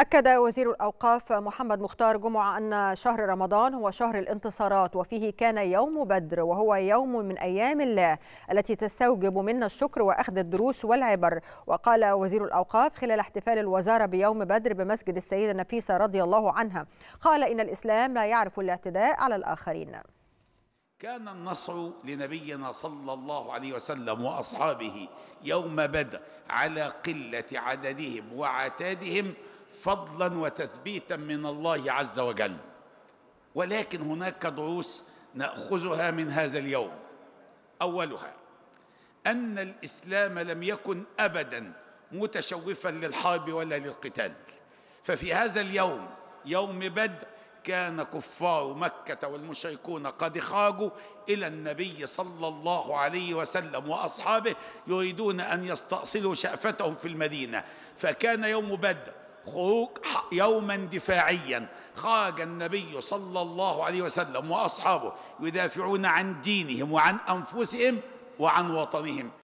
أكد وزير الأوقاف محمد مختار جمعة أن شهر رمضان هو شهر الانتصارات وفيه كان يوم بدر وهو يوم من أيام الله التي تستوجب منا الشكر وأخذ الدروس والعبر وقال وزير الأوقاف خلال احتفال الوزارة بيوم بدر بمسجد السيدة نفيسة رضي الله عنها قال إن الإسلام لا يعرف الاعتداء على الآخرين كان النصر لنبينا صلى الله عليه وسلم وأصحابه يوم بدر على قلة عددهم وعتادهم فضلا وتثبيتا من الله عز وجل ولكن هناك دروس ناخذها من هذا اليوم اولها ان الاسلام لم يكن ابدا متشوفا للحرب ولا للقتال ففي هذا اليوم يوم بدء كان كفار مكة والمشركون قد خرجوا إلى النبي صلى الله عليه وسلم وأصحابه يريدون أن يستأصلوا شأفتهم في المدينة فكان يوم بدر خروج يوما دفاعيا خرج النبي صلى الله عليه وسلم واصحابه يدافعون عن دينهم وعن انفسهم وعن وطنهم